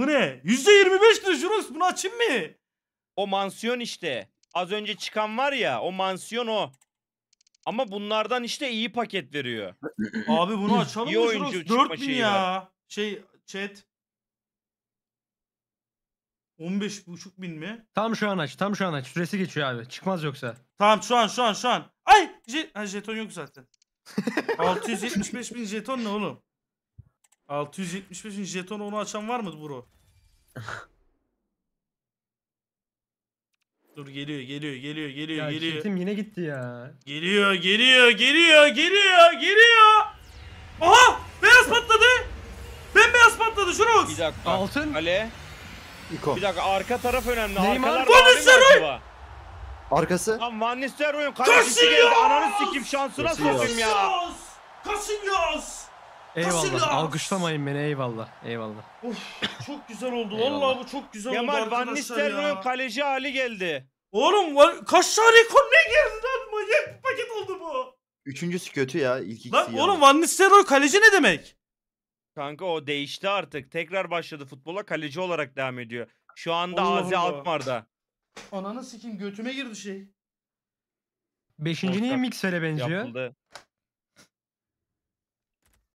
Bu ne? %25 düşür Rus bunu açayım mı? O mansiyon işte. Az önce çıkan var ya o mansiyon o. Ama bunlardan işte iyi paket veriyor. Abi bunu açalım mı oyuncu Rus? çıkma 4000 şeyi ya. Şey chat. buçuk bin mi? Tam şu an aç. Tam şu an aç. Süresi geçiyor abi. Çıkmaz yoksa. Tamam şu an şu an şu an. Ay! Je ha, jeton yok zaten. 675 bin jeton ne oğlum? 675'in jetonu onu açan var mı bro? Dur geliyor geliyor geliyor geliyor Ya geliyor. Jetim yine gitti ya. Geliyor geliyor geliyor geliyor geliyor. Aha, beyaz patladı. Bembeyaz patladı Bir Şurox. dakika. Altın. Ale. İko. Bir dakika arka taraf önemli. Neymar. Arkalar Van Arkası. Lan Van Nistelrooy'un kalecisi Kaçıyor! geldi. Ananı sikim şansına sokayım ya. Kasingas. Kasingas. Eyvallah. Nasıl Alkışlamayın beni eyvallah. Eyvallah. Of çok güzel oldu. Vallahi bu çok güzel Kemal oldu Van arkadaşlar Nistelrooy'un kaleci hali geldi. Oğlum kaç tane korneye girdi lan? Manyak bir paket oldu bu. Üçüncüsü kötü ya. İlk ikisi Lan ya. oğlum Van Nistelrooy kaleci ne demek? Kanka o değişti artık. Tekrar başladı futbola kaleci olarak devam ediyor. Şu anda Allah Azi Allah. Alkmaar'da. Ananı sikim götüme girdi şey. Beşinci niye Miksele benziyor? Yapıldı.